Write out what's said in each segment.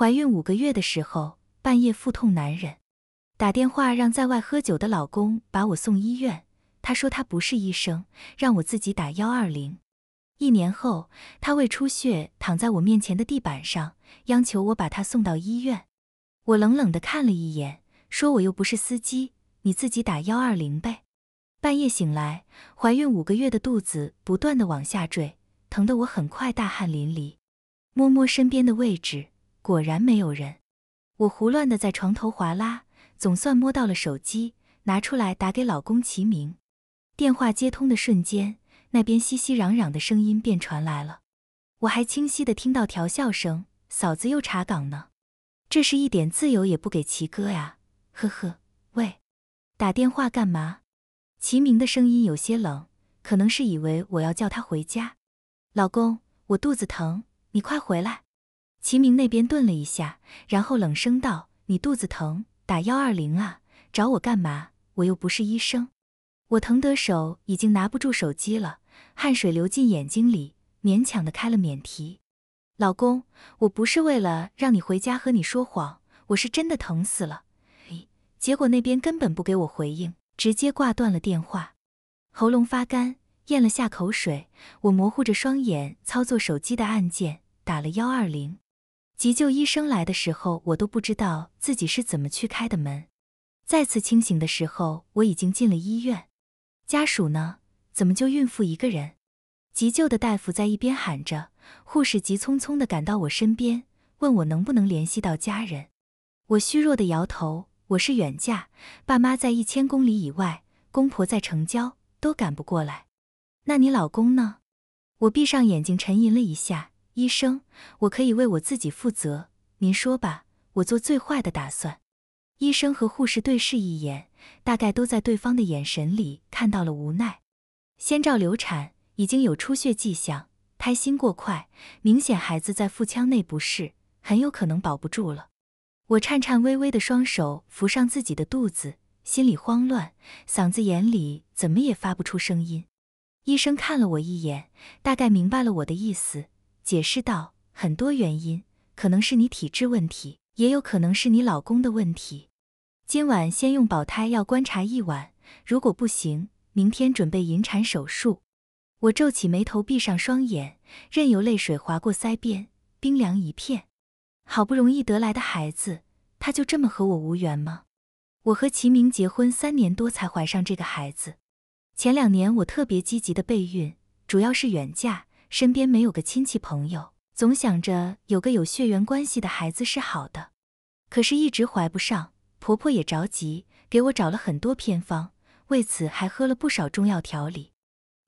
怀孕五个月的时候，半夜腹痛难忍，打电话让在外喝酒的老公把我送医院。他说他不是医生，让我自己打幺二零。一年后，他胃出血，躺在我面前的地板上，央求我把他送到医院。我冷冷的看了一眼，说我又不是司机，你自己打幺二零呗。半夜醒来，怀孕五个月的肚子不断的往下坠，疼得我很快大汗淋漓，摸摸身边的位置。果然没有人，我胡乱的在床头划拉，总算摸到了手机，拿出来打给老公齐明。电话接通的瞬间，那边熙熙攘攘的声音便传来了，我还清晰的听到调笑声：“嫂子又查岗呢，这是一点自由也不给齐哥呀。”呵呵，喂，打电话干嘛？齐明的声音有些冷，可能是以为我要叫他回家。老公，我肚子疼，你快回来。齐明那边顿了一下，然后冷声道：“你肚子疼，打幺二零啊！找我干嘛？我又不是医生。我疼得手已经拿不住手机了，汗水流进眼睛里，勉强的开了免提。老公，我不是为了让你回家和你说谎，我是真的疼死了。结果那边根本不给我回应，直接挂断了电话。喉咙发干，咽了下口水，我模糊着双眼操作手机的按键，打了幺二零。”急救医生来的时候，我都不知道自己是怎么去开的门。再次清醒的时候，我已经进了医院。家属呢？怎么就孕妇一个人？急救的大夫在一边喊着，护士急匆匆地赶到我身边，问我能不能联系到家人。我虚弱地摇头。我是远嫁，爸妈在一千公里以外，公婆在城郊，都赶不过来。那你老公呢？我闭上眼睛，沉吟了一下。医生，我可以为我自己负责。您说吧，我做最坏的打算。医生和护士对视一眼，大概都在对方的眼神里看到了无奈。先兆流产已经有出血迹象，胎心过快，明显孩子在腹腔内不适，很有可能保不住了。我颤颤巍巍的双手扶上自己的肚子，心里慌乱，嗓子眼里怎么也发不出声音。医生看了我一眼，大概明白了我的意思。解释道：“很多原因，可能是你体质问题，也有可能是你老公的问题。今晚先用保胎药观察一晚，如果不行，明天准备引产手术。”我皱起眉头，闭上双眼，任由泪水划过腮边，冰凉一片。好不容易得来的孩子，他就这么和我无缘吗？我和齐明结婚三年多才怀上这个孩子，前两年我特别积极的备孕，主要是远嫁。身边没有个亲戚朋友，总想着有个有血缘关系的孩子是好的，可是，一直怀不上，婆婆也着急，给我找了很多偏方，为此还喝了不少中药调理。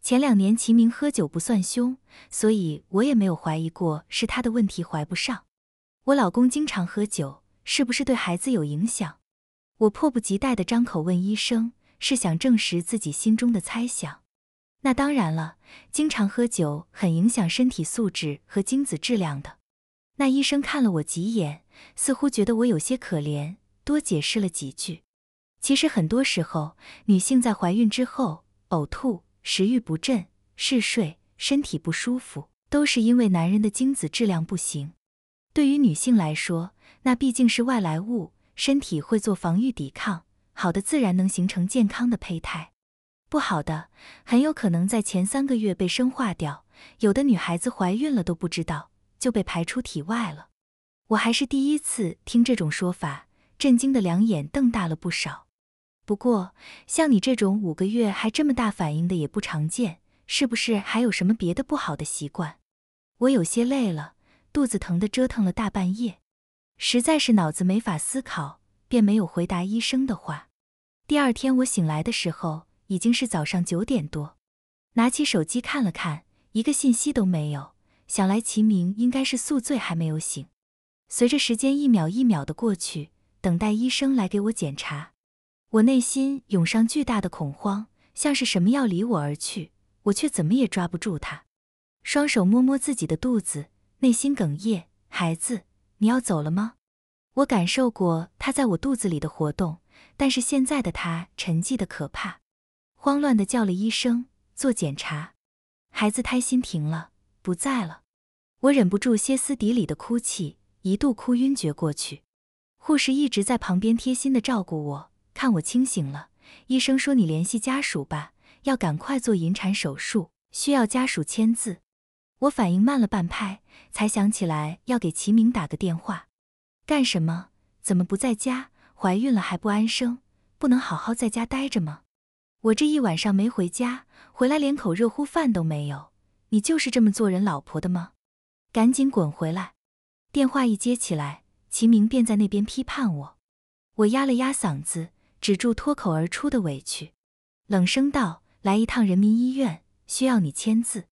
前两年齐明喝酒不算凶，所以我也没有怀疑过是他的问题怀不上。我老公经常喝酒，是不是对孩子有影响？我迫不及待的张口问医生，是想证实自己心中的猜想。那当然了，经常喝酒很影响身体素质和精子质量的。那医生看了我几眼，似乎觉得我有些可怜，多解释了几句。其实很多时候，女性在怀孕之后呕吐、食欲不振、嗜睡、身体不舒服，都是因为男人的精子质量不行。对于女性来说，那毕竟是外来物，身体会做防御抵抗，好的自然能形成健康的胚胎。不好的，很有可能在前三个月被生化掉，有的女孩子怀孕了都不知道就被排出体外了。我还是第一次听这种说法，震惊的两眼瞪大了不少。不过像你这种五个月还这么大反应的也不常见，是不是还有什么别的不好的习惯？我有些累了，肚子疼的折腾了大半夜，实在是脑子没法思考，便没有回答医生的话。第二天我醒来的时候。已经是早上九点多，拿起手机看了看，一个信息都没有。想来齐鸣应该是宿醉还没有醒。随着时间一秒一秒的过去，等待医生来给我检查，我内心涌上巨大的恐慌，像是什么要离我而去，我却怎么也抓不住他。双手摸摸自己的肚子，内心哽咽：孩子，你要走了吗？我感受过他在我肚子里的活动，但是现在的他沉寂的可怕。慌乱的叫了医生做检查，孩子胎心停了，不在了。我忍不住歇斯底里的哭泣，一度哭晕厥过去。护士一直在旁边贴心的照顾我，看我清醒了。医生说：“你联系家属吧，要赶快做引产手术，需要家属签字。”我反应慢了半拍，才想起来要给齐明打个电话。干什么？怎么不在家？怀孕了还不安生，不能好好在家待着吗？我这一晚上没回家，回来连口热乎饭都没有。你就是这么做人老婆的吗？赶紧滚回来！电话一接起来，齐明便在那边批判我。我压了压嗓子，止住脱口而出的委屈，冷声道：“来一趟人民医院，需要你签字。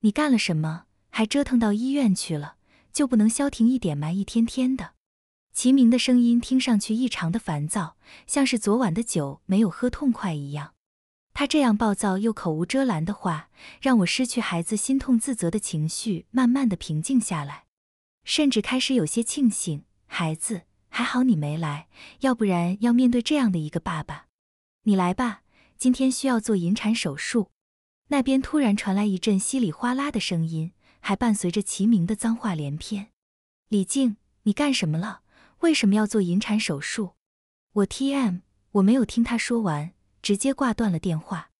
你干了什么，还折腾到医院去了？就不能消停一点吗？一天天的。”齐明的声音听上去异常的烦躁，像是昨晚的酒没有喝痛快一样。他这样暴躁又口无遮拦的话，让我失去孩子心痛自责的情绪，慢慢的平静下来，甚至开始有些庆幸，孩子还好你没来，要不然要面对这样的一个爸爸。你来吧，今天需要做引产手术。那边突然传来一阵稀里哗啦的声音，还伴随着齐鸣的脏话连篇。李静，你干什么了？为什么要做引产手术？我 TM，我没有听他说完。直接挂断了电话，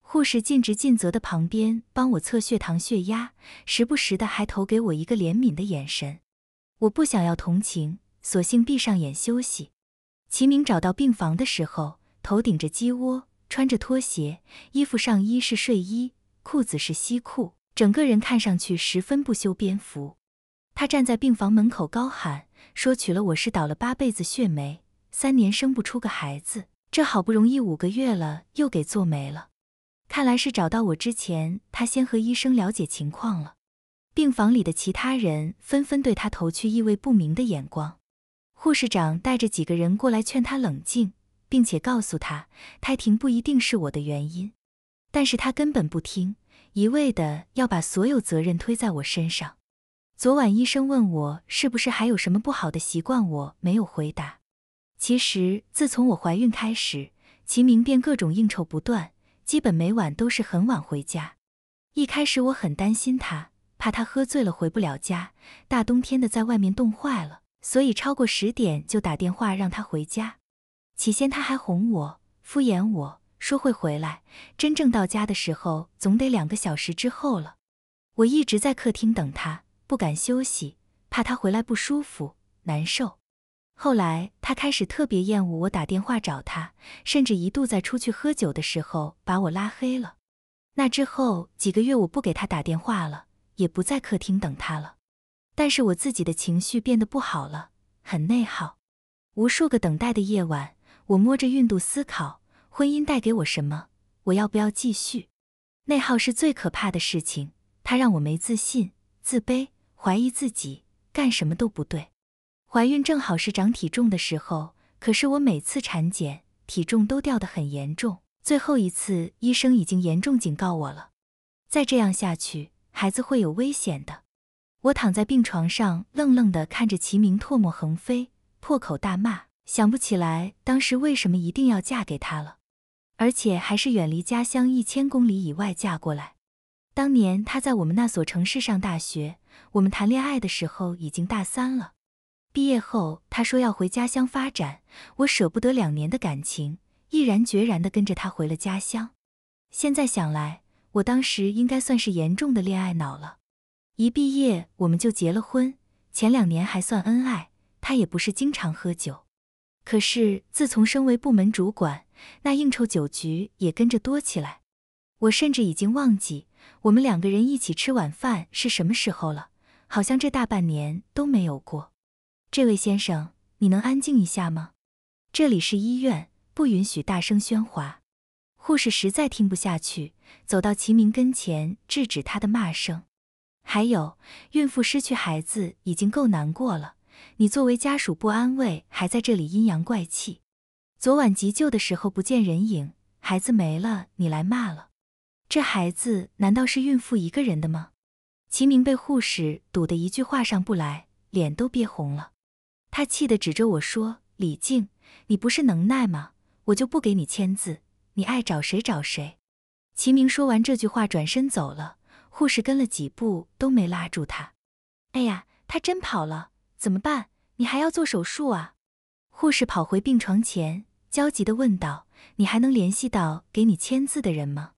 护士尽职尽责的旁边帮我测血糖血压，时不时的还投给我一个怜悯的眼神。我不想要同情，索性闭上眼休息。齐明找到病房的时候，头顶着鸡窝，穿着拖鞋，衣服上衣是睡衣，裤子是西裤，整个人看上去十分不修边幅。他站在病房门口高喊，说娶了我是倒了八辈子血霉，三年生不出个孩子。这好不容易五个月了，又给做没了，看来是找到我之前，他先和医生了解情况了。病房里的其他人纷纷对他投去意味不明的眼光。护士长带着几个人过来劝他冷静，并且告诉他，胎停不一定是我的原因。但是他根本不听，一味的要把所有责任推在我身上。昨晚医生问我是不是还有什么不好的习惯，我没有回答。其实，自从我怀孕开始，齐明便各种应酬不断，基本每晚都是很晚回家。一开始我很担心他，怕他喝醉了回不了家，大冬天的在外面冻坏了，所以超过十点就打电话让他回家。起先他还哄我、敷衍我说会回来，真正到家的时候总得两个小时之后了。我一直在客厅等他，不敢休息，怕他回来不舒服、难受。后来，他开始特别厌恶我打电话找他，甚至一度在出去喝酒的时候把我拉黑了。那之后几个月，我不给他打电话了，也不在客厅等他了。但是我自己的情绪变得不好了，很内耗。无数个等待的夜晚，我摸着孕肚思考，婚姻带给我什么？我要不要继续？内耗是最可怕的事情，它让我没自信、自卑、怀疑自己，干什么都不对。怀孕正好是长体重的时候，可是我每次产检体重都掉得很严重，最后一次医生已经严重警告我了，再这样下去孩子会有危险的。我躺在病床上，愣愣的看着齐明，唾沫横飞，破口大骂，想不起来当时为什么一定要嫁给他了，而且还是远离家乡一千公里以外嫁过来。当年他在我们那所城市上大学，我们谈恋爱的时候已经大三了。毕业后，他说要回家乡发展，我舍不得两年的感情，毅然决然地跟着他回了家乡。现在想来，我当时应该算是严重的恋爱脑了。一毕业我们就结了婚，前两年还算恩爱，他也不是经常喝酒。可是自从升为部门主管，那应酬酒局也跟着多起来。我甚至已经忘记我们两个人一起吃晚饭是什么时候了，好像这大半年都没有过。这位先生，你能安静一下吗？这里是医院，不允许大声喧哗。护士实在听不下去，走到齐明跟前制止他的骂声。还有，孕妇失去孩子已经够难过了，你作为家属不安慰，还在这里阴阳怪气。昨晚急救的时候不见人影，孩子没了，你来骂了？这孩子难道是孕妇一个人的吗？齐明被护士堵得一句话上不来，脸都憋红了。他气得指着我说：“李静，你不是能耐吗？我就不给你签字，你爱找谁找谁。”齐明说完这句话，转身走了。护士跟了几步都没拉住他。哎呀，他真跑了，怎么办？你还要做手术啊？护士跑回病床前，焦急地问道：“你还能联系到给你签字的人吗？”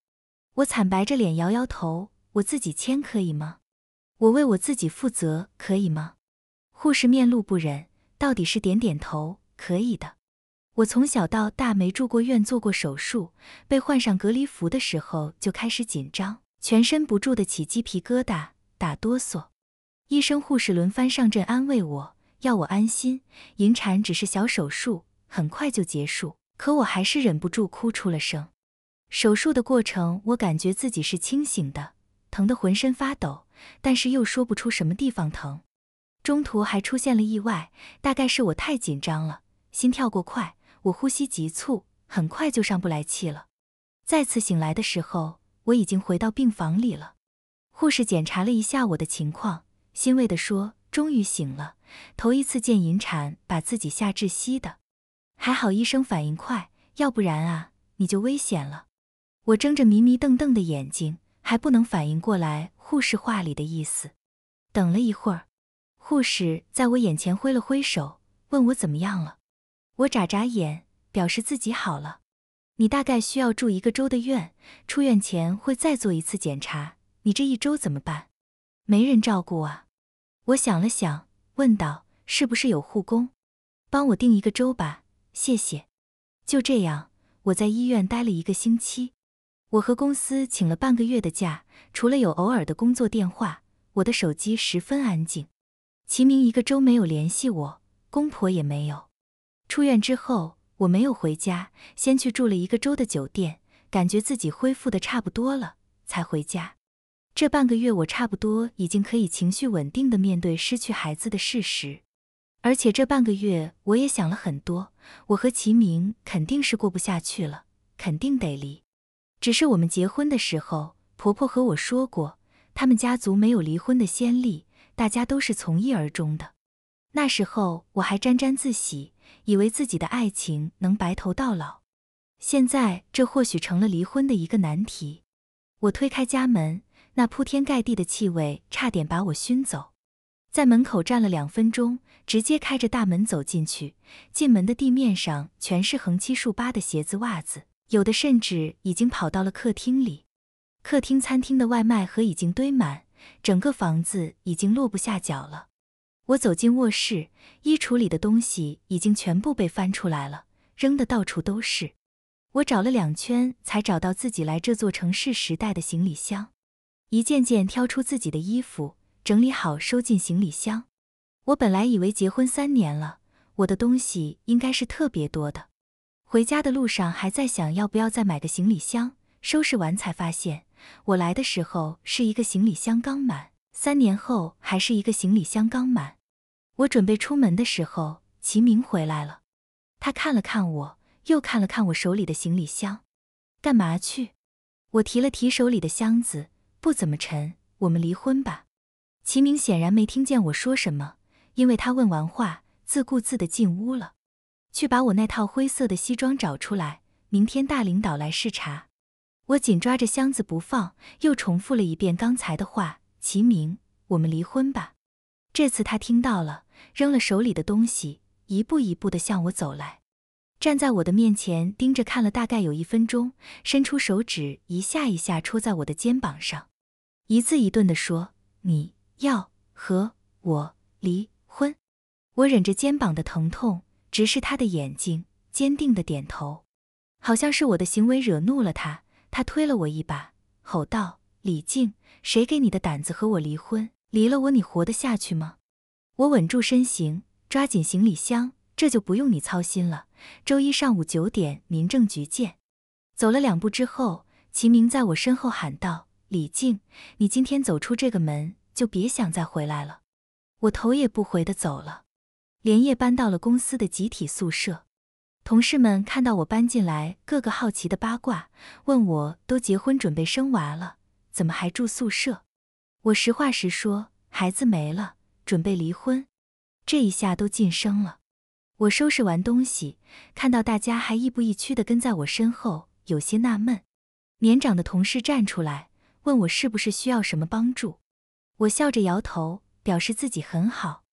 我惨白着脸，摇摇头：“我自己签可以吗？我为我自己负责可以吗？”护士面露不忍。到底是点点头，可以的。我从小到大没住过院，做过手术，被换上隔离服的时候就开始紧张，全身不住的起鸡皮疙瘩，打哆嗦。医生护士轮番上阵安慰我，要我安心，引产只是小手术，很快就结束。可我还是忍不住哭出了声。手术的过程，我感觉自己是清醒的，疼得浑身发抖，但是又说不出什么地方疼。中途还出现了意外，大概是我太紧张了，心跳过快，我呼吸急促，很快就上不来气了。再次醒来的时候，我已经回到病房里了。护士检查了一下我的情况，欣慰地说：“终于醒了，头一次见引产把自己吓窒息的，还好医生反应快，要不然啊，你就危险了。”我睁着迷迷瞪瞪的眼睛，还不能反应过来护士话里的意思。等了一会儿。护士在我眼前挥了挥手，问我怎么样了。我眨眨眼，表示自己好了。你大概需要住一个周的院，出院前会再做一次检查。你这一周怎么办？没人照顾啊。我想了想，问道：“是不是有护工？帮我定一个周吧，谢谢。”就这样，我在医院待了一个星期。我和公司请了半个月的假，除了有偶尔的工作电话，我的手机十分安静。齐明一个周没有联系我，公婆也没有。出院之后，我没有回家，先去住了一个周的酒店，感觉自己恢复的差不多了，才回家。这半个月，我差不多已经可以情绪稳定的面对失去孩子的事实。而且这半个月，我也想了很多，我和齐明肯定是过不下去了，肯定得离。只是我们结婚的时候，婆婆和我说过，他们家族没有离婚的先例。大家都是从一而终的。那时候我还沾沾自喜，以为自己的爱情能白头到老。现在这或许成了离婚的一个难题。我推开家门，那铺天盖地的气味差点把我熏走。在门口站了两分钟，直接开着大门走进去。进门的地面上全是横七竖八的鞋子、袜子，有的甚至已经跑到了客厅里。客厅、餐厅的外卖盒已经堆满。整个房子已经落不下脚了。我走进卧室，衣橱里的东西已经全部被翻出来了，扔的到处都是。我找了两圈，才找到自己来这座城市时带的行李箱，一件件挑出自己的衣服，整理好收进行李箱。我本来以为结婚三年了，我的东西应该是特别多的。回家的路上还在想，要不要再买个行李箱。收拾完才发现。我来的时候是一个行李箱刚满，三年后还是一个行李箱刚满。我准备出门的时候，齐明回来了。他看了看我，又看了看我手里的行李箱，干嘛去？我提了提手里的箱子，不怎么沉。我们离婚吧。齐明显然没听见我说什么，因为他问完话，自顾自的进屋了。去把我那套灰色的西装找出来，明天大领导来视察。我紧抓着箱子不放，又重复了一遍刚才的话：“齐明，我们离婚吧。”这次他听到了，扔了手里的东西，一步一步的向我走来，站在我的面前盯着看了大概有一分钟，伸出手指一下一下戳在我的肩膀上，一字一顿的说：“你要和我离婚。”我忍着肩膀的疼痛，直视他的眼睛，坚定的点头，好像是我的行为惹怒了他。他推了我一把，吼道：“李静，谁给你的胆子和我离婚？离了我，你活得下去吗？”我稳住身形，抓紧行李箱，这就不用你操心了。周一上午九点，民政局见。走了两步之后，齐明在我身后喊道：“李静，你今天走出这个门，就别想再回来了。”我头也不回地走了，连夜搬到了公司的集体宿舍。同事们看到我搬进来，各个好奇的八卦，问我都结婚准备生娃了，怎么还住宿舍？我实话实说，孩子没了，准备离婚。这一下都晋升了。我收拾完东西，看到大家还亦步亦趋的跟在我身后，有些纳闷。年长的同事站出来问我是不是需要什么帮助，我笑着摇头，表示自己很好。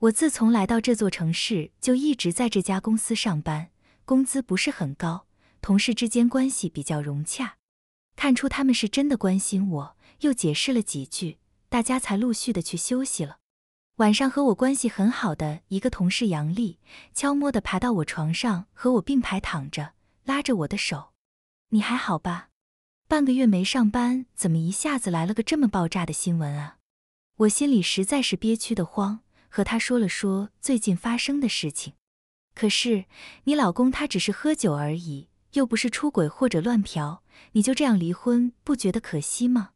我自从来到这座城市，就一直在这家公司上班。工资不是很高，同事之间关系比较融洽，看出他们是真的关心我，又解释了几句，大家才陆续的去休息了。晚上和我关系很好的一个同事杨丽，悄摸的爬到我床上，和我并排躺着，拉着我的手：“你还好吧？半个月没上班，怎么一下子来了个这么爆炸的新闻啊？”我心里实在是憋屈的慌，和他说了说最近发生的事情。可是，你老公他只是喝酒而已，又不是出轨或者乱嫖，你就这样离婚，不觉得可惜吗？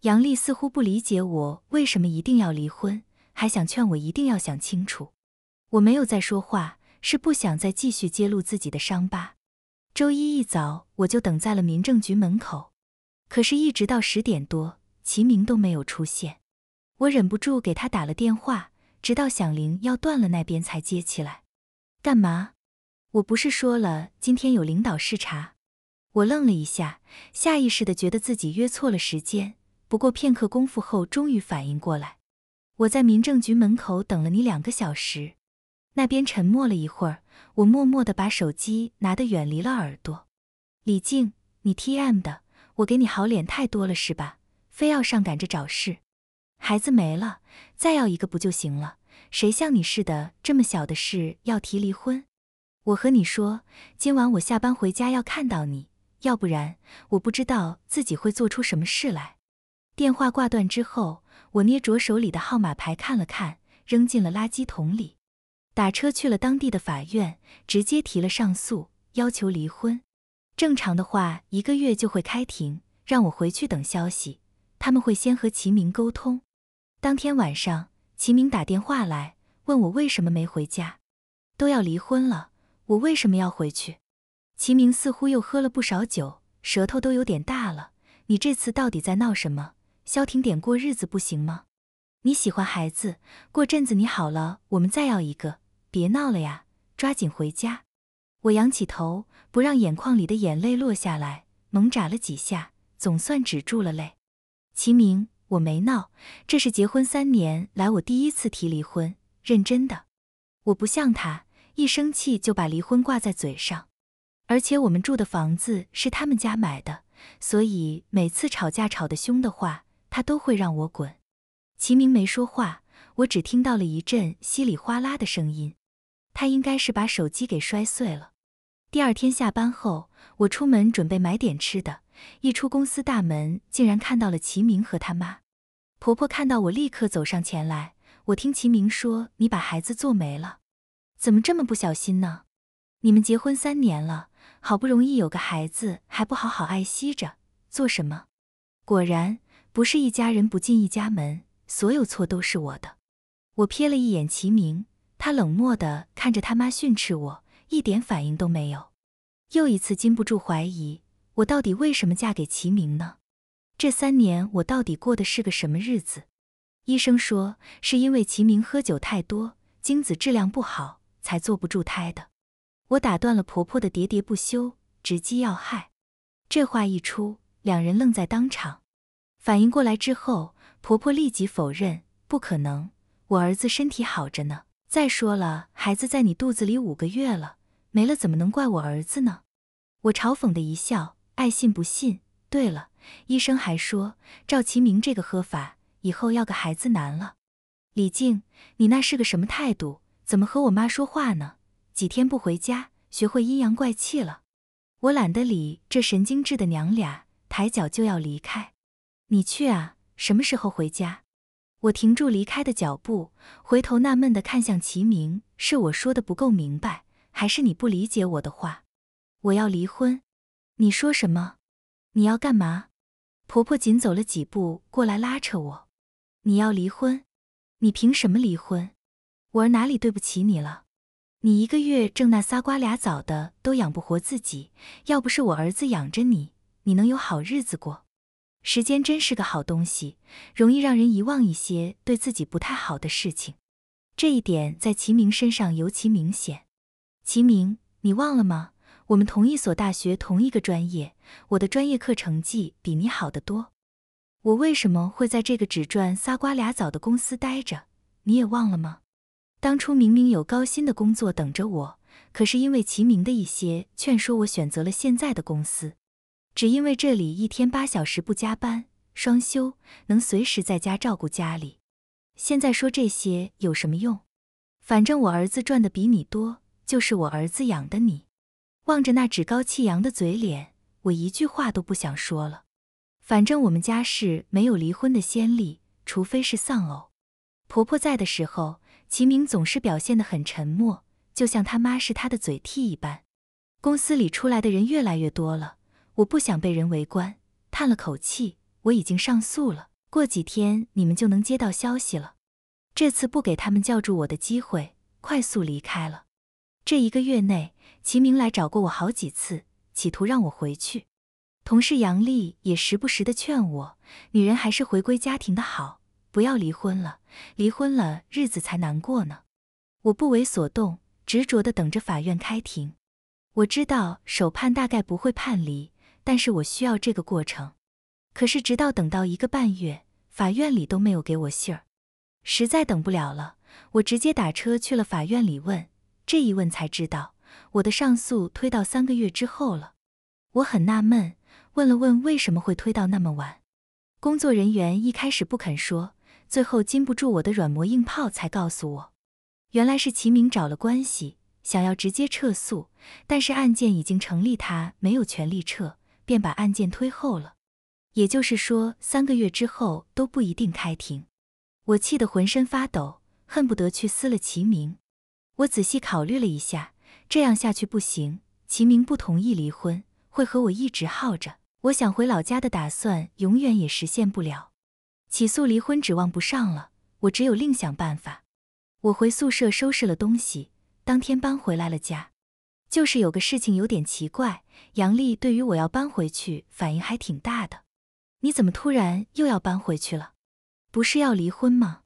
杨丽似乎不理解我为什么一定要离婚，还想劝我一定要想清楚。我没有再说话，是不想再继续揭露自己的伤疤。周一一早，我就等在了民政局门口，可是一直到十点多，齐明都没有出现。我忍不住给他打了电话，直到响铃要断了，那边才接起来。干嘛？我不是说了，今天有领导视察。我愣了一下，下意识的觉得自己约错了时间。不过片刻功夫后，终于反应过来，我在民政局门口等了你两个小时。那边沉默了一会儿，我默默的把手机拿得远离了耳朵。李静，你 TM 的，我给你好脸太多了是吧？非要上赶着找事。孩子没了，再要一个不就行了？谁像你似的，这么小的事要提离婚？我和你说，今晚我下班回家要看到你，要不然我不知道自己会做出什么事来。电话挂断之后，我捏着手里的号码牌看了看，扔进了垃圾桶里。打车去了当地的法院，直接提了上诉，要求离婚。正常的话，一个月就会开庭，让我回去等消息。他们会先和齐明沟通。当天晚上。齐明打电话来问我为什么没回家，都要离婚了，我为什么要回去？齐明似乎又喝了不少酒，舌头都有点大了。你这次到底在闹什么？消停点过日子不行吗？你喜欢孩子，过阵子你好了，我们再要一个。别闹了呀，抓紧回家。我仰起头，不让眼眶里的眼泪落下来，猛眨了几下，总算止住了泪。齐明。我没闹，这是结婚三年来我第一次提离婚，认真的。我不像他，一生气就把离婚挂在嘴上。而且我们住的房子是他们家买的，所以每次吵架吵得凶的话，他都会让我滚。齐明没说话，我只听到了一阵稀里哗啦的声音，他应该是把手机给摔碎了。第二天下班后，我出门准备买点吃的。一出公司大门，竟然看到了齐明和他妈。婆婆看到我，立刻走上前来。我听齐明说：“你把孩子做没了，怎么这么不小心呢？你们结婚三年了，好不容易有个孩子，还不好好爱惜着，做什么？”果然，不是一家人不进一家门，所有错都是我的。我瞥了一眼齐明，他冷漠的看着他妈训斥我，一点反应都没有。又一次禁不住怀疑。我到底为什么嫁给齐明呢？这三年我到底过的是个什么日子？医生说是因为齐明喝酒太多，精子质量不好，才坐不住胎的。我打断了婆婆的喋喋不休，直击要害。这话一出，两人愣在当场。反应过来之后，婆婆立即否认：“不可能，我儿子身体好着呢。再说了，孩子在你肚子里五个月了，没了怎么能怪我儿子呢？”我嘲讽的一笑。爱信不信。对了，医生还说，赵其明这个喝法，以后要个孩子难了。李静，你那是个什么态度？怎么和我妈说话呢？几天不回家，学会阴阳怪气了？我懒得理这神经质的娘俩，抬脚就要离开。你去啊？什么时候回家？我停住离开的脚步，回头纳闷的看向齐明：是我说的不够明白，还是你不理解我的话？我要离婚。你说什么？你要干嘛？婆婆紧走了几步过来拉扯我。你要离婚？你凭什么离婚？我儿哪里对不起你了？你一个月挣那仨瓜俩枣的都养不活自己，要不是我儿子养着你，你能有好日子过？时间真是个好东西，容易让人遗忘一些对自己不太好的事情。这一点在齐明身上尤其明显。齐明，你忘了吗？我们同一所大学，同一个专业，我的专业课成绩比你好得多。我为什么会在这个只赚仨瓜俩枣的公司待着？你也忘了吗？当初明明有高薪的工作等着我，可是因为齐明的一些劝说，我选择了现在的公司，只因为这里一天八小时不加班，双休，能随时在家照顾家里。现在说这些有什么用？反正我儿子赚的比你多，就是我儿子养的你。望着那趾高气扬的嘴脸，我一句话都不想说了。反正我们家是没有离婚的先例，除非是丧偶。婆婆在的时候，齐明总是表现得很沉默，就像他妈是他的嘴替一般。公司里出来的人越来越多了，我不想被人围观，叹了口气，我已经上诉了，过几天你们就能接到消息了。这次不给他们叫住我的机会，快速离开了。这一个月内。齐明来找过我好几次，企图让我回去。同事杨丽也时不时的劝我，女人还是回归家庭的好，不要离婚了，离婚了日子才难过呢。我不为所动，执着的等着法院开庭。我知道首判大概不会判离，但是我需要这个过程。可是直到等到一个半月，法院里都没有给我信儿，实在等不了了，我直接打车去了法院里问。这一问才知道。我的上诉推到三个月之后了，我很纳闷，问了问为什么会推到那么晚。工作人员一开始不肯说，最后禁不住我的软磨硬泡才告诉我，原来是齐明找了关系，想要直接撤诉，但是案件已经成立，他没有权利撤，便把案件推后了。也就是说，三个月之后都不一定开庭。我气得浑身发抖，恨不得去撕了齐明。我仔细考虑了一下。这样下去不行，齐明不同意离婚，会和我一直耗着。我想回老家的打算永远也实现不了，起诉离婚指望不上了，我只有另想办法。我回宿舍收拾了东西，当天搬回来了家。就是有个事情有点奇怪，杨丽对于我要搬回去反应还挺大的。你怎么突然又要搬回去了？不是要离婚吗？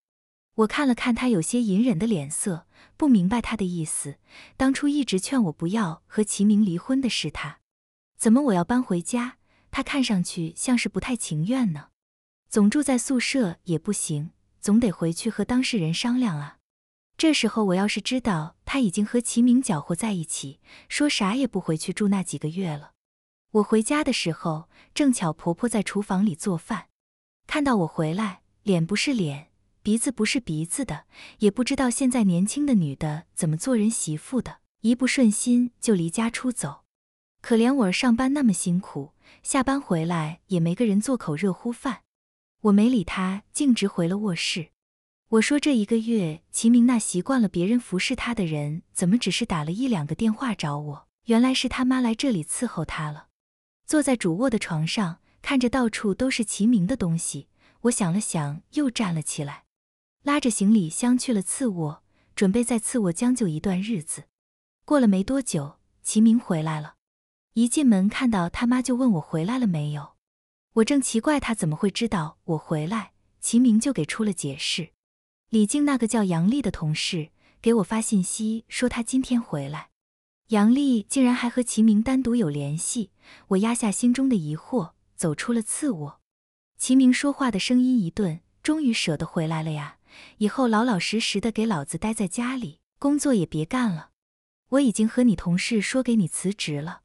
我看了看他有些隐忍的脸色，不明白他的意思。当初一直劝我不要和齐明离婚的是他，怎么我要搬回家，他看上去像是不太情愿呢？总住在宿舍也不行，总得回去和当事人商量啊。这时候我要是知道他已经和齐明搅和在一起，说啥也不回去住那几个月了。我回家的时候，正巧婆婆在厨房里做饭，看到我回来，脸不是脸。鼻子不是鼻子的，也不知道现在年轻的女的怎么做人媳妇的，一不顺心就离家出走。可怜我儿上班那么辛苦，下班回来也没个人做口热乎饭。我没理他，径直回了卧室。我说这一个月，齐明那习惯了别人服侍他的人，怎么只是打了一两个电话找我？原来是他妈来这里伺候他了。坐在主卧的床上，看着到处都是齐明的东西，我想了想，又站了起来。拉着行李箱去了次卧，准备在次卧将就一段日子。过了没多久，齐明回来了，一进门看到他妈就问我回来了没有。我正奇怪他怎么会知道我回来，齐明就给出了解释：李静那个叫杨丽的同事给我发信息说他今天回来，杨丽竟然还和齐明单独有联系。我压下心中的疑惑，走出了次卧。齐明说话的声音一顿，终于舍得回来了呀。以后老老实实的给老子待在家里，工作也别干了。我已经和你同事说给你辞职了。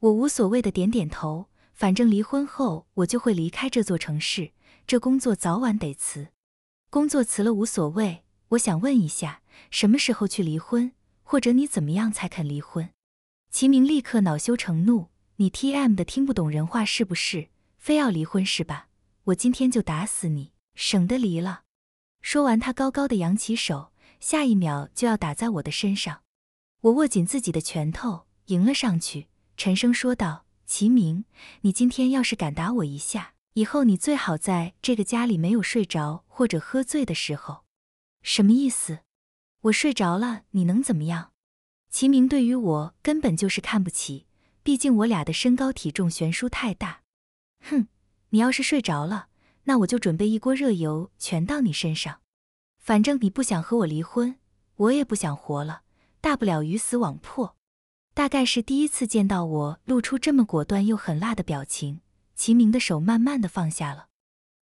我无所谓的点点头，反正离婚后我就会离开这座城市，这工作早晚得辞。工作辞了无所谓，我想问一下，什么时候去离婚？或者你怎么样才肯离婚？齐明立刻恼羞成怒：“你 T M 的听不懂人话是不是？非要离婚是吧？我今天就打死你，省得离了。”说完，他高高的扬起手，下一秒就要打在我的身上。我握紧自己的拳头，迎了上去，沉声说道：“齐明，你今天要是敢打我一下，以后你最好在这个家里没有睡着或者喝醉的时候。”什么意思？我睡着了，你能怎么样？齐明对于我根本就是看不起，毕竟我俩的身高体重悬殊太大。哼，你要是睡着了。那我就准备一锅热油，全到你身上。反正你不想和我离婚，我也不想活了，大不了鱼死网破。大概是第一次见到我露出这么果断又狠辣的表情，齐明的手慢慢的放下了。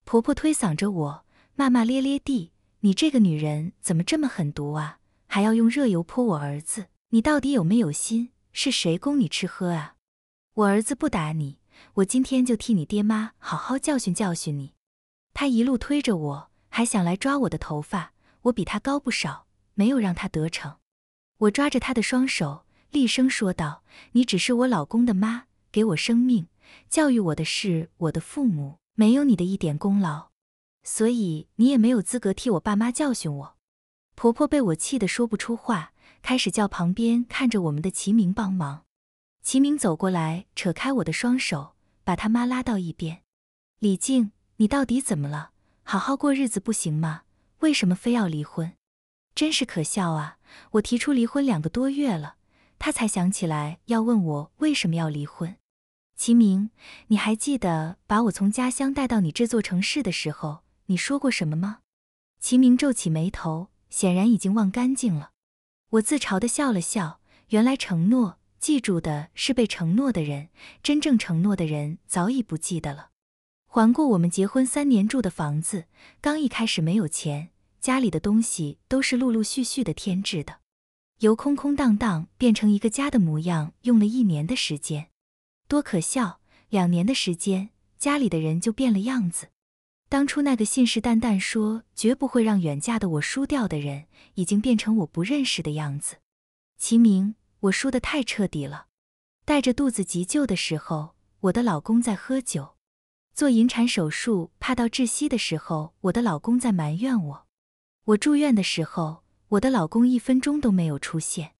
婆婆推搡着我，骂骂咧咧地：“你这个女人怎么这么狠毒啊？还要用热油泼我儿子？你到底有没有心？是谁供你吃喝啊？”我儿子不打你，我今天就替你爹妈好好教训教训你。她一路推着我，还想来抓我的头发。我比她高不少，没有让她得逞。我抓着她的双手，厉声说道：“你只是我老公的妈，给我生命、教育我的是我的父母，没有你的一点功劳，所以你也没有资格替我爸妈教训我。”婆婆被我气得说不出话，开始叫旁边看着我们的齐明帮忙。齐明走过来，扯开我的双手，把他妈拉到一边。李静。你到底怎么了？好好过日子不行吗？为什么非要离婚？真是可笑啊！我提出离婚两个多月了，他才想起来要问我为什么要离婚。齐明，你还记得把我从家乡带到你这座城市的时候，你说过什么吗？齐明皱起眉头，显然已经忘干净了。我自嘲地笑了笑，原来承诺记住的是被承诺的人，真正承诺的人早已不记得了。环顾我们结婚三年住的房子，刚一开始没有钱，家里的东西都是陆陆续续的添置的，由空空荡荡变成一个家的模样，用了一年的时间。多可笑！两年的时间，家里的人就变了样子。当初那个信誓旦旦说绝不会让远嫁的我输掉的人，已经变成我不认识的样子。齐明，我输得太彻底了。带着肚子急救的时候，我的老公在喝酒。做引产手术，怕到窒息的时候，我的老公在埋怨我。我住院的时候，我的老公一分钟都没有出现。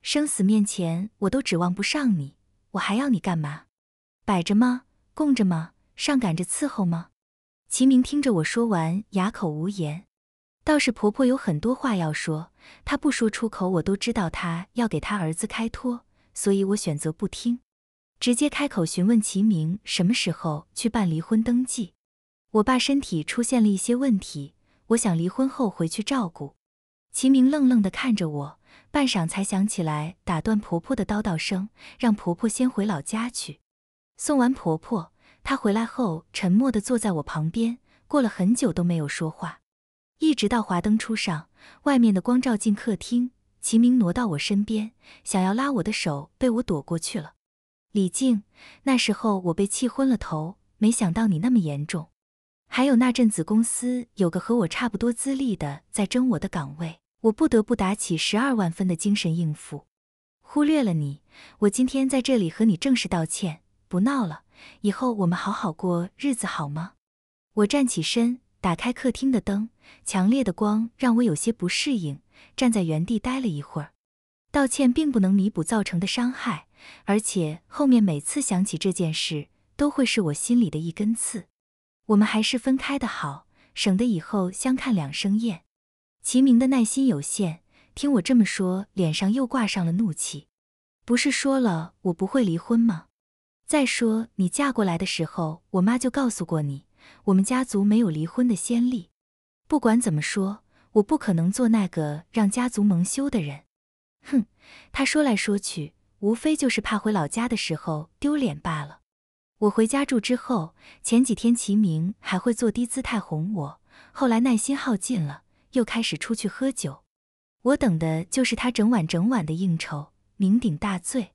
生死面前，我都指望不上你，我还要你干嘛？摆着吗？供着吗？上赶着伺候吗？齐明听着我说完，哑口无言。倒是婆婆有很多话要说，她不说出口，我都知道她要给她儿子开脱，所以我选择不听。直接开口询问齐明什么时候去办离婚登记。我爸身体出现了一些问题，我想离婚后回去照顾。齐明愣愣地看着我，半晌才想起来打断婆婆的叨叨声，让婆婆先回老家去。送完婆婆，她回来后沉默地坐在我旁边，过了很久都没有说话。一直到华灯初上，外面的光照进客厅，齐明挪到我身边，想要拉我的手，被我躲过去了。李静，那时候我被气昏了头，没想到你那么严重。还有那阵子，公司有个和我差不多资历的在争我的岗位，我不得不打起十二万分的精神应付，忽略了你。我今天在这里和你正式道歉，不闹了，以后我们好好过日子好吗？我站起身，打开客厅的灯，强烈的光让我有些不适应，站在原地待了一会儿。道歉并不能弥补造成的伤害。而且后面每次想起这件事，都会是我心里的一根刺。我们还是分开的好，省得以后相看两生厌。齐明的耐心有限，听我这么说，脸上又挂上了怒气。不是说了我不会离婚吗？再说你嫁过来的时候，我妈就告诉过你，我们家族没有离婚的先例。不管怎么说，我不可能做那个让家族蒙羞的人。哼，他说来说去。无非就是怕回老家的时候丢脸罢了。我回家住之后，前几天齐明还会做低姿态哄我，后来耐心耗尽了，又开始出去喝酒。我等的就是他整晚整晚的应酬，酩酊大醉。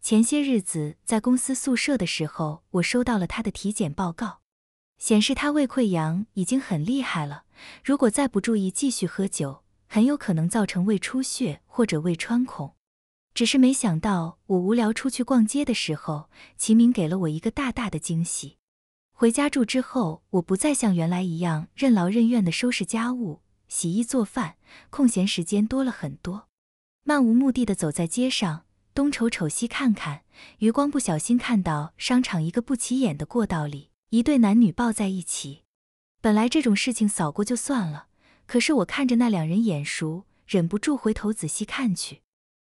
前些日子在公司宿舍的时候，我收到了他的体检报告，显示他胃溃疡已经很厉害了。如果再不注意继续喝酒，很有可能造成胃出血或者胃穿孔。只是没想到，我无聊出去逛街的时候，齐明给了我一个大大的惊喜。回家住之后，我不再像原来一样任劳任怨的收拾家务、洗衣做饭，空闲时间多了很多，漫无目的的走在街上，东瞅瞅西看看，余光不小心看到商场一个不起眼的过道里，一对男女抱在一起。本来这种事情扫过就算了，可是我看着那两人眼熟，忍不住回头仔细看去。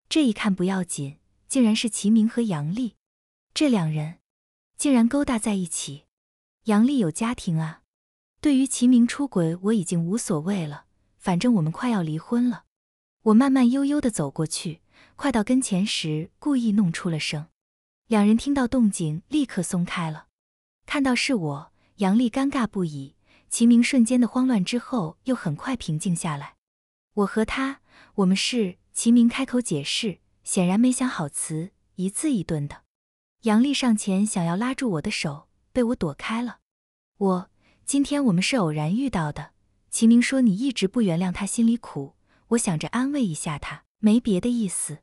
这一看不要紧，竟然是齐明和杨丽，这两人竟然勾搭在一起。杨丽有家庭啊，对于齐明出轨我已经无所谓了，反正我们快要离婚了。我慢慢悠悠的走过去，快到跟前时故意弄出了声。两人听到动静立刻松开了。看到是我，杨丽尴尬不已，齐明瞬间的慌乱之后又很快平静下来。我和他，我们是。齐明开口解释，显然没想好词，一字一顿的。杨丽上前想要拉住我的手，被我躲开了。我今天我们是偶然遇到的。齐明说：“你一直不原谅他，心里苦。”我想着安慰一下他，没别的意思。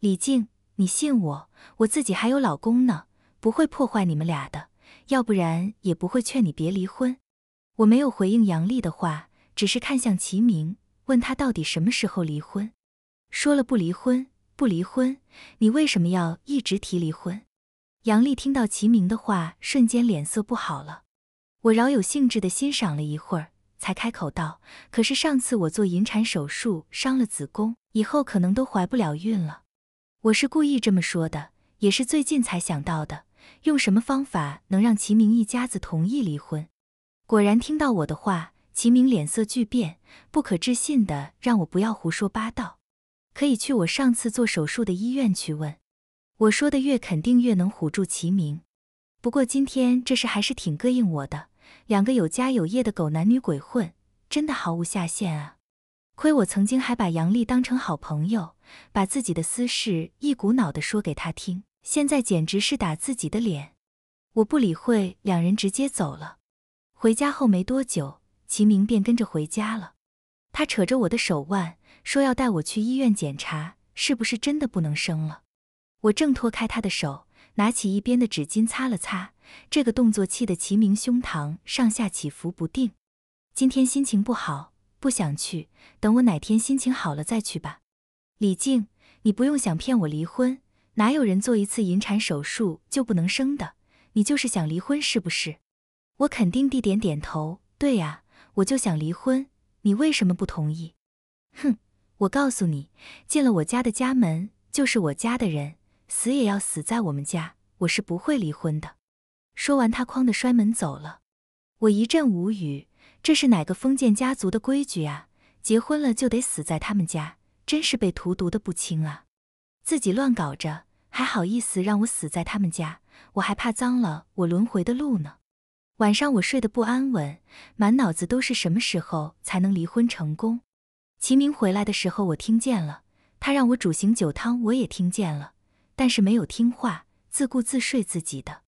李静，你信我，我自己还有老公呢，不会破坏你们俩的。要不然也不会劝你别离婚。我没有回应杨丽的话，只是看向齐明，问他到底什么时候离婚。说了不离婚，不离婚，你为什么要一直提离婚？杨丽听到齐明的话，瞬间脸色不好了。我饶有兴致的欣赏了一会儿，才开口道：“可是上次我做引产手术，伤了子宫，以后可能都怀不了孕了。我是故意这么说的，也是最近才想到的。用什么方法能让齐明一家子同意离婚？”果然，听到我的话，齐明脸色巨变，不可置信的让我不要胡说八道。可以去我上次做手术的医院去问。我说的越肯定，越能唬住齐明。不过今天这事还是挺膈应我的。两个有家有业的狗男女鬼混，真的毫无下限啊！亏我曾经还把杨丽当成好朋友，把自己的私事一股脑的说给他听，现在简直是打自己的脸。我不理会，两人直接走了。回家后没多久，齐明便跟着回家了。他扯着我的手腕，说要带我去医院检查，是不是真的不能生了？我挣脱开他的手，拿起一边的纸巾擦了擦。这个动作气得齐明胸膛上下起伏不定。今天心情不好，不想去。等我哪天心情好了再去吧。李静，你不用想骗我离婚，哪有人做一次引产手术就不能生的？你就是想离婚是不是？我肯定地点点头。对呀，我就想离婚。你为什么不同意？哼，我告诉你，进了我家的家门就是我家的人，死也要死在我们家，我是不会离婚的。说完，他哐的摔门走了。我一阵无语，这是哪个封建家族的规矩啊？结婚了就得死在他们家，真是被荼毒的不轻啊！自己乱搞着，还好意思让我死在他们家？我还怕脏了我轮回的路呢。晚上我睡得不安稳，满脑子都是什么时候才能离婚成功。齐明回来的时候我听见了，他让我煮醒酒汤我也听见了，但是没有听话，自顾自睡自己的。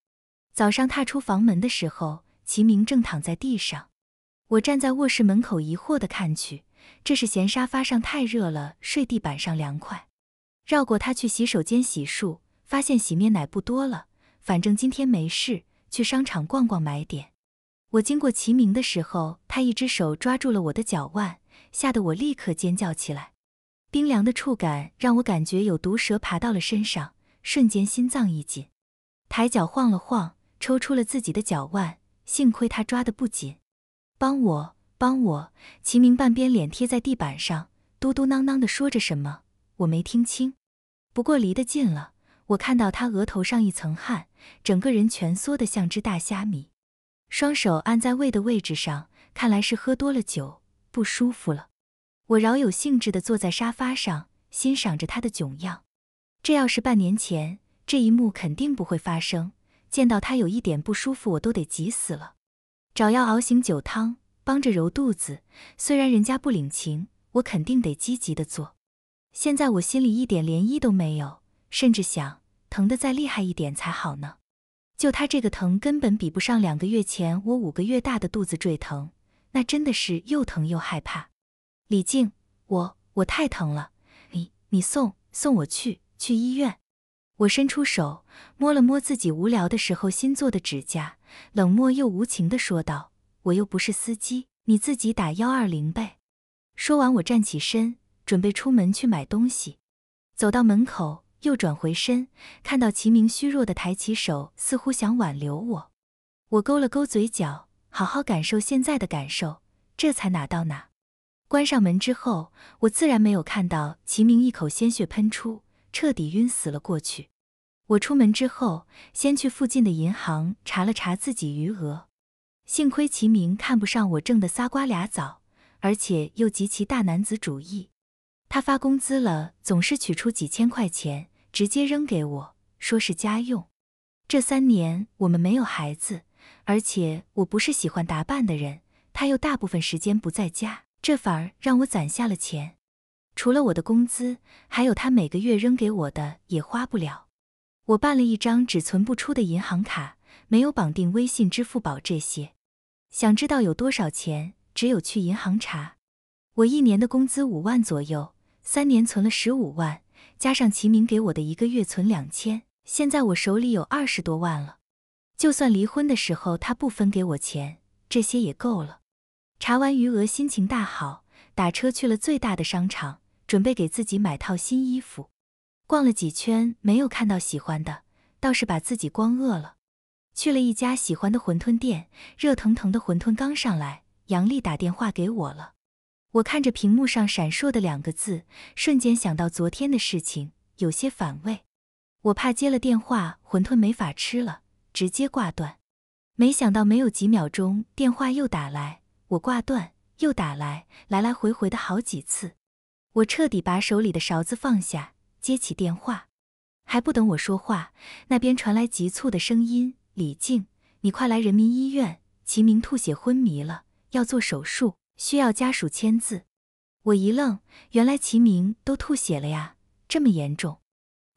早上踏出房门的时候，齐明正躺在地上，我站在卧室门口疑惑地看去，这是嫌沙发上太热了，睡地板上凉快。绕过他去洗手间洗漱，发现洗面奶不多了，反正今天没事。去商场逛逛，买点。我经过齐明的时候，他一只手抓住了我的脚腕，吓得我立刻尖叫起来。冰凉的触感让我感觉有毒蛇爬到了身上，瞬间心脏一紧，抬脚晃了晃，抽出了自己的脚腕。幸亏他抓的不紧。帮我，帮我！齐明半边脸贴在地板上，嘟嘟囔囔的说着什么，我没听清。不过离得近了，我看到他额头上一层汗。整个人蜷缩的像只大虾米，双手按在胃的位置上，看来是喝多了酒，不舒服了。我饶有兴致地坐在沙发上，欣赏着他的窘样。这要是半年前，这一幕肯定不会发生。见到他有一点不舒服，我都得急死了，找药熬醒酒汤，帮着揉肚子。虽然人家不领情，我肯定得积极地做。现在我心里一点涟漪都没有，甚至想。疼的再厉害一点才好呢，就他这个疼，根本比不上两个月前我五个月大的肚子坠疼，那真的是又疼又害怕。李静，我我太疼了，你你送送我去去医院。我伸出手摸了摸自己无聊的时候新做的指甲，冷漠又无情的说道：“我又不是司机，你自己打幺二零呗。”说完，我站起身，准备出门去买东西。走到门口。又转回身，看到齐明虚弱的抬起手，似乎想挽留我。我勾了勾嘴角，好好感受现在的感受。这才哪到哪？关上门之后，我自然没有看到齐明一口鲜血喷出，彻底晕死了过去。我出门之后，先去附近的银行查了查自己余额。幸亏齐明看不上我挣的仨瓜俩枣，而且又极其大男子主义。他发工资了，总是取出几千块钱直接扔给我，说是家用。这三年我们没有孩子，而且我不是喜欢打扮的人，他又大部分时间不在家，这反而让我攒下了钱。除了我的工资，还有他每个月扔给我的也花不了。我办了一张只存不出的银行卡，没有绑定微信、支付宝这些。想知道有多少钱，只有去银行查。我一年的工资五万左右。三年存了十五万，加上齐明给我的一个月存两千，现在我手里有二十多万了。就算离婚的时候他不分给我钱，这些也够了。查完余额，心情大好，打车去了最大的商场，准备给自己买套新衣服。逛了几圈，没有看到喜欢的，倒是把自己逛饿了。去了一家喜欢的馄饨店，热腾腾的馄饨刚上来，杨丽打电话给我了。我看着屏幕上闪烁的两个字，瞬间想到昨天的事情，有些反胃。我怕接了电话馄饨没法吃了，直接挂断。没想到没有几秒钟，电话又打来，我挂断，又打来，来来回回的好几次。我彻底把手里的勺子放下，接起电话。还不等我说话，那边传来急促的声音：“李静，你快来人民医院，齐明吐血昏迷了，要做手术。”需要家属签字，我一愣，原来齐明都吐血了呀，这么严重。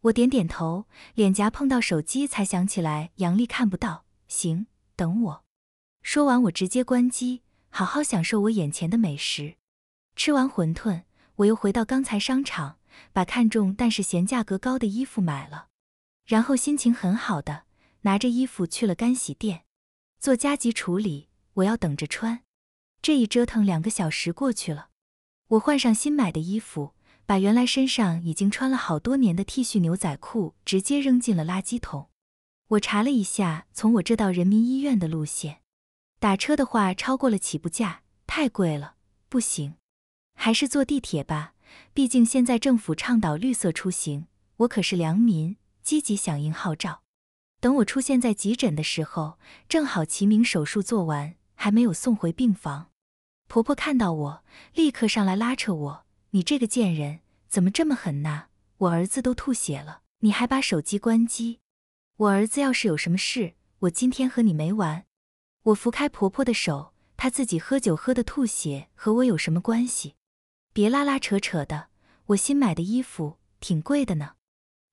我点点头，脸颊碰到手机才想起来杨丽看不到，行，等我。说完，我直接关机，好好享受我眼前的美食。吃完馄饨，我又回到刚才商场，把看中但是嫌价格高的衣服买了，然后心情很好的拿着衣服去了干洗店，做加急处理，我要等着穿。这一折腾，两个小时过去了。我换上新买的衣服，把原来身上已经穿了好多年的 T 恤、牛仔裤直接扔进了垃圾桶。我查了一下从我这到人民医院的路线，打车的话超过了起步价，太贵了，不行，还是坐地铁吧。毕竟现在政府倡导绿色出行，我可是良民，积极响应号召。等我出现在急诊的时候，正好齐明手术做完，还没有送回病房。婆婆看到我，立刻上来拉扯我：“你这个贱人，怎么这么狠呐？我儿子都吐血了，你还把手机关机！我儿子要是有什么事，我今天和你没完！”我扶开婆婆的手，她自己喝酒喝的吐血，和我有什么关系？别拉拉扯扯的，我新买的衣服挺贵的呢。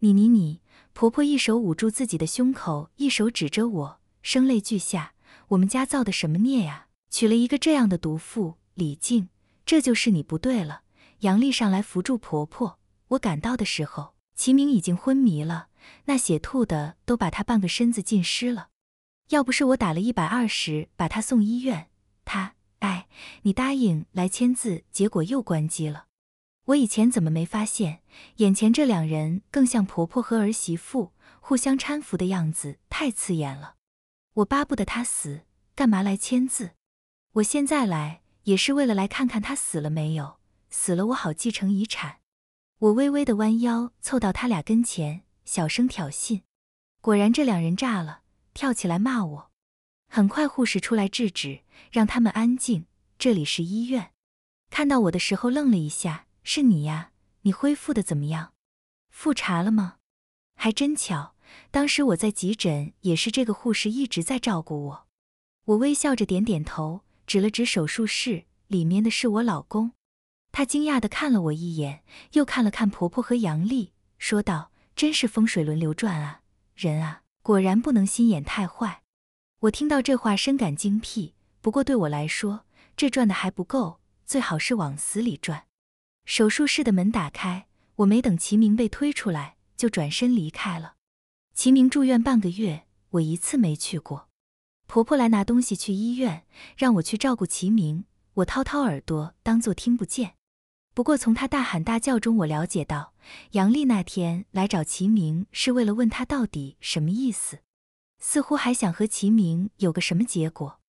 你你你！婆婆一手捂住自己的胸口，一手指着我，声泪俱下：“我们家造的什么孽呀？”娶了一个这样的毒妇李静，这就是你不对了。杨丽上来扶住婆婆。我赶到的时候，齐明已经昏迷了，那血吐的都把他半个身子浸湿了。要不是我打了一百二十把他送医院，他……哎，你答应来签字，结果又关机了。我以前怎么没发现，眼前这两人更像婆婆和儿媳妇互相搀扶的样子太刺眼了。我巴不得他死，干嘛来签字？我现在来也是为了来看看他死了没有，死了我好继承遗产。我微微的弯腰凑到他俩跟前，小声挑衅。果然，这两人炸了，跳起来骂我。很快，护士出来制止，让他们安静。这里是医院。看到我的时候愣了一下：“是你呀，你恢复的怎么样？复查了吗？”还真巧，当时我在急诊，也是这个护士一直在照顾我。我微笑着点点头。指了指手术室，里面的是我老公。他惊讶的看了我一眼，又看了看婆婆和杨丽，说道：“真是风水轮流转啊，人啊，果然不能心眼太坏。”我听到这话，深感精辟。不过对我来说，这转的还不够，最好是往死里转。手术室的门打开，我没等齐明被推出来，就转身离开了。齐明住院半个月，我一次没去过。婆婆来拿东西去医院，让我去照顾齐明。我掏掏耳朵，当作听不见。不过从她大喊大叫中，我了解到杨丽那天来找齐明是为了问他到底什么意思，似乎还想和齐明有个什么结果。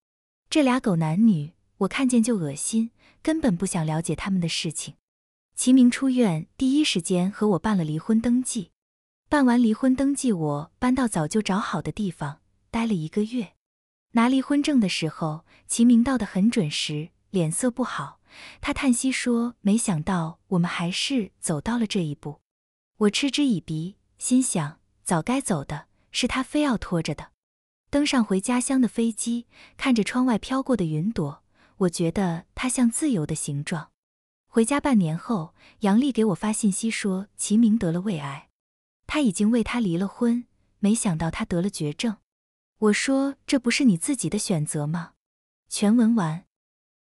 这俩狗男女，我看见就恶心，根本不想了解他们的事情。齐明出院第一时间和我办了离婚登记，办完离婚登记，我搬到早就找好的地方待了一个月。拿离婚证的时候，齐明到的很准时，脸色不好。他叹息说：“没想到我们还是走到了这一步。”我嗤之以鼻，心想早该走的，是他非要拖着的。登上回家乡的飞机，看着窗外飘过的云朵，我觉得它像自由的形状。回家半年后，杨丽给我发信息说齐明得了胃癌，他已经为他离了婚，没想到他得了绝症。我说：“这不是你自己的选择吗？”全文完。